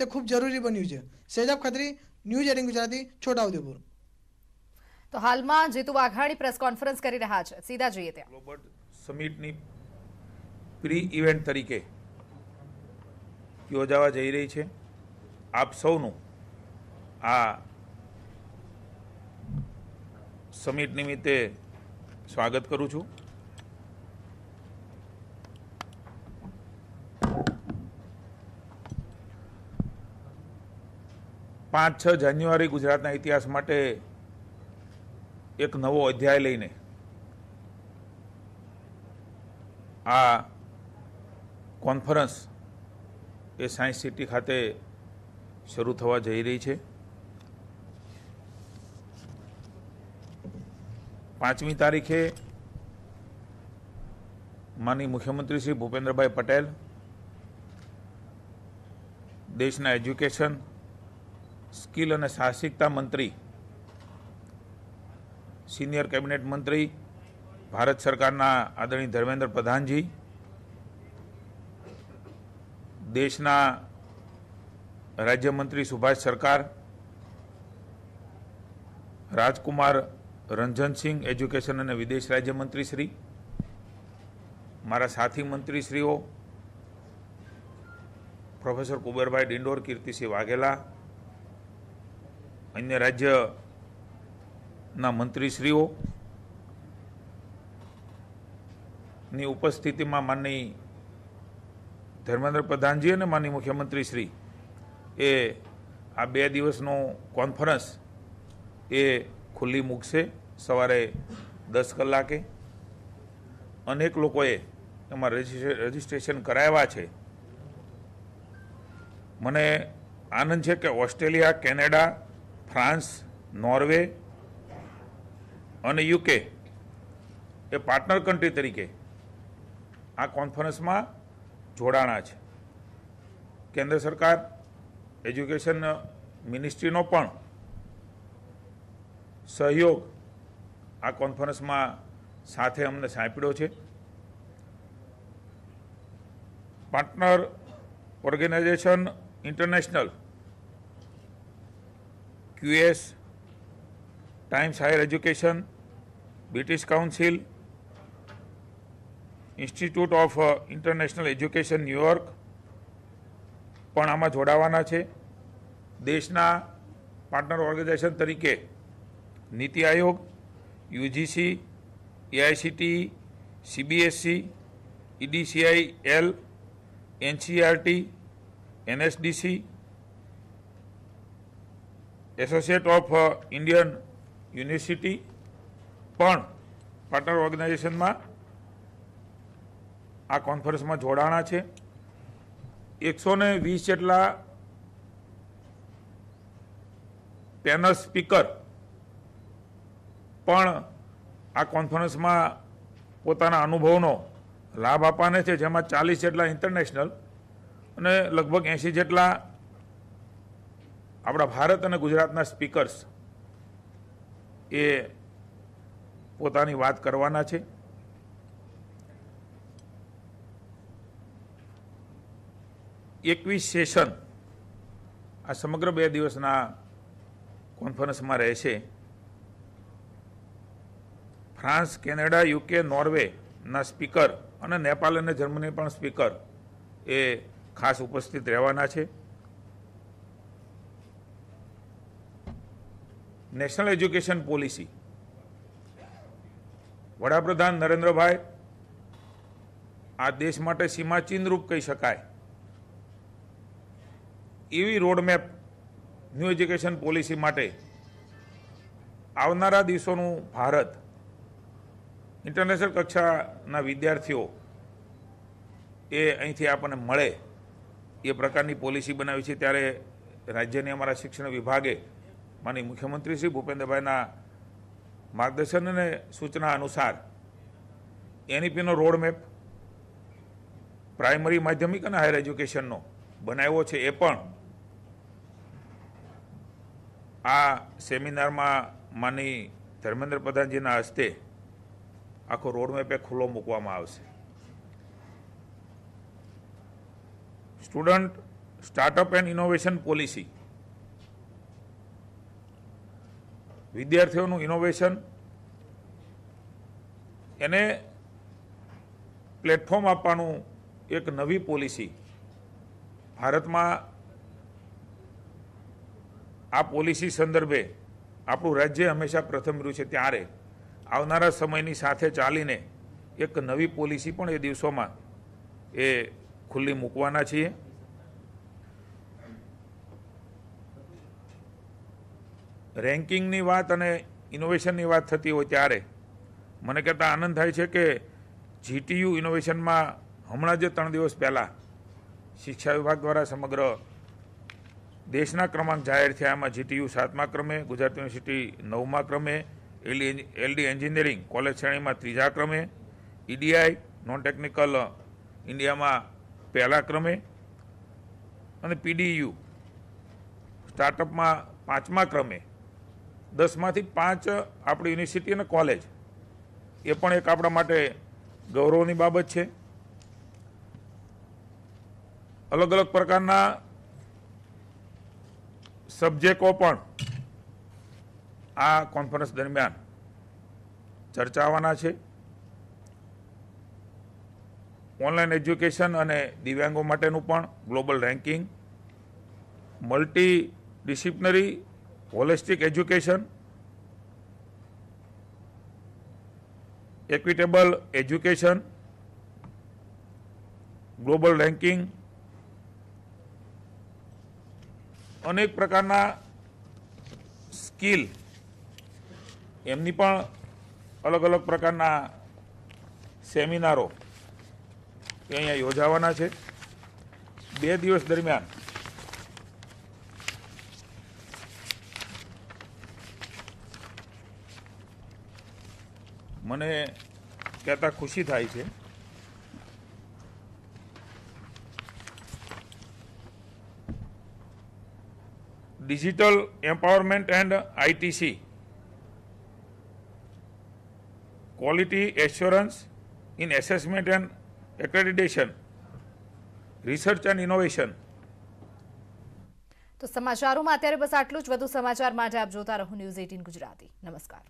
તે ખૂબ જરૂરી બન્યું છે સેજાબ ખત્રી ન્યૂઝ એટીન ગુજરાતી છોટાઉદેપુર તો હાલમાં જીતુ વાઘાણી પ્રેસ કોન્ફરન્સ કરી રહ્યા છે સીધા જોઈએ ત્યાં ગ્લોબલ સમિટની પ્રી ઇવેન્ટ તરીકે યોજાવા જઈ રહી છે આપ સૌનું આ સમિટ નિમિત્તે સ્વાગત કરું છું પાંચ છ જાન્યુઆરી ગુજરાતના ઇતિહાસ માટે એક નવો અધ્યાય લઈને આ કોન્ફરન્સ એ સાયન્સ સિટી ખાતે શરૂ થવા જઈ રહી છે પાંચમી તારીખે માની મુખ્યમંત્રી શ્રી ભૂપેન્દ્રભાઈ પટેલ દેશના એજ્યુકેશન સ્કિલ અને સાહસિકતા મંત્રી સિનિયર કેબિનેટ મંત્રી ભારત સરકારના આદરણીય ધર્મેન્દ્ર પ્રધાનજી દેશના રાજ્યમંત્રી સુભાષ સરકાર રાજકુમાર રંજનસિંહ એજ્યુકેશન અને વિદેશ રાજ્યમંત્રી શ્રી મારા સાથી મંત્રીશ્રીઓ પ્રોફેસર કુબેરભાઈ ડિંડોર કીર્તિસિંહ વાઘેલા અન્ય રાજ્યના મંત્રીશ્રીઓ ની ઉપસ્થિતિમાં માનની ધર્મેન્દ્ર પ્રધાનજી અને માનની મુખ્યમંત્રીશ્રી એ આ બે દિવસનો કોન્ફરન્સ એ ખુલ્લી મૂકશે સવારે દસ કલાકે અનેક લોકોએ એમાં રજીસ્ટ્રેશન કરાવ્યા છે મને આનંદ છે કે ઓસ્ટ્રેલિયા કેનેડા ફ્રાન્સ નોર્વે અને યુકે એ પાર્ટનર કન્ટ્રી તરીકે આ કોન્ફરન્સમાં જોડાણા છે કેન્દ્ર સરકાર એજ્યુકેશન મિનિસ્ટ્રીનો પણ સહયોગ આ કોન્ફરન્સમાં સાથે અમને સાંપડ્યો છે partner organisation international QS, Times Higher Education, British Council, institute of international education New York પણ આમાં જોડાવાના છે દેશના પાર્ટનર ઓર્ગેનાઇઝેશન તરીકે NITI Aayog UGC AICT CBSC EDCI L NCERT NSDC associate of Indian university પણ પાર્ટનર ઓર્ગેનાઇઝેશનમાં આ કોન્ફરન્સમાં જોડાણા છે એકસો ને વીસ જેટલા પેનલ સ્પીકર પણ આ કોન્ફરન્સમાં પોતાના અનુભવનો લાભ આપવાને છે જેમાં ચાલીસ જેટલા ઇન્ટરનેશનલ અને લગભગ એંશી જેટલા આપણા ભારત અને ગુજરાતના સ્પીકર્સ એ પોતાની વાત કરવાના છે એકવીસ સેશન આ સમગ્ર બે દિવસના કોન્ફરન્સમાં રહેશે ફ્રાન્સ કેનેડા યુકે નોર્વેના સ્પીકર અને નેપાલ અને જર્મની પણ સ્પીકર એ ખાસ ઉપસ્થિત રહેવાના છે નેશનલ એજ્યુકેશન પોલિસી વડાપ્રધાન નરેન્દ્રભાઈ આ દેશ માટે સીમાચિહ્નરૂપ કહી શકાય એવી રોડમેપ ન્યૂ એજ્યુકેશન પોલિસી માટે આવનારા દિવસોનું ભારત ઇન્ટરનેશનલ કક્ષાના વિદ્યાર્થીઓ એ અહીંથી આપણને મળે એ પ્રકારની પોલિસી બનાવી છે ત્યારે રાજ્યની અમારા શિક્ષણ વિભાગે માની મુખ્યમંત્રી શ્રી ભૂપેન્દ્રભાઈના માર્ગદર્શન અને સૂચના અનુસાર એનઈપીનો રોડમેપ પ્રાઇમરી માધ્યમિક અને હાયર એજ્યુકેશનનો બનાવ્યો છે એ પણ આ સેમિનારમાં માની ધર્મેન્દ્ર પ્રધાનજીના હસ્તે આખો રોડમેપે ખુલ્લો મૂકવામાં આવશે student startup and innovation policy વિદ્યાર્થીઓનું ઇનોવેશન એને પ્લેટફોર્મ આપવાનું એક નવી પોલિસી ભારતમાં આ પોલિસી સંદર્ભે આપણું રાજ્ય હંમેશા પ્રથમ રહ્યું છે ત્યારે આવનારા સમયની સાથે ચાલીને એક નવી પોલિસી પણ એ દિવસોમાં એ ખુલ્લી મૂકવાના છીએ રેન્કિંગની વાત અને ઇનોવેશનની વાત થતી હોય ત્યારે મને કહેતા આનંદ થાય છે કે જીટીયુ ઇનોવેશનમાં હમણાં જ ત્રણ દિવસ પહેલાં શિક્ષા વિભાગ દ્વારા સમગ્ર દેશના ક્રમાંક જાહેર થયા એમાં જીટીયુ સાતમા ક્રમે ગુજરાત યુનિવર્સિટી નવમા ક્રમે એલડી એલડી એન્જિનિયરિંગ કોલેજ શ્રેણીમાં ત્રીજા ક્રમે ઈડીઆઈ નોન ટેકનિકલ ઇન્ડિયામાં પહેલા ક્રમે અને પીડીયુ સ્ટાર્ટઅપમાં પાંચમા ક્રમે દસમાંથી પાંચ આપણી યુનિવર્સિટી અને કોલેજ એ પણ એક આપણા માટે ગૌરવની બાબત છે અલગ અલગ પ્રકારના સબ્જેક્ટો પણ આ કોન્ફરન્સ દરમિયાન ચર્ચાવાના છે ઓનલાઈન એજ્યુકેશન અને દિવ્યાંગો માટેનું પણ global ranking multi disciplinary holistic education equitable education global ranking અનેક પ્રકારના સ્કિલ એમની પણ અલગ અલગ પ્રકારના સેમિનારો અહીંયા યોજાવાના છે બે દિવસ દરમિયાન મને કહેતા ખુશી થાય છે digital empowerment and ITC quality assurance in assessment and accreditation research and innovation તો સમાચારોમાં અત્યારે બસ આટલું જ વધુ સમાચાર માટે આપ જોતા રહો ન્યૂઝ એટીન ગુજરાતી નમસ્કાર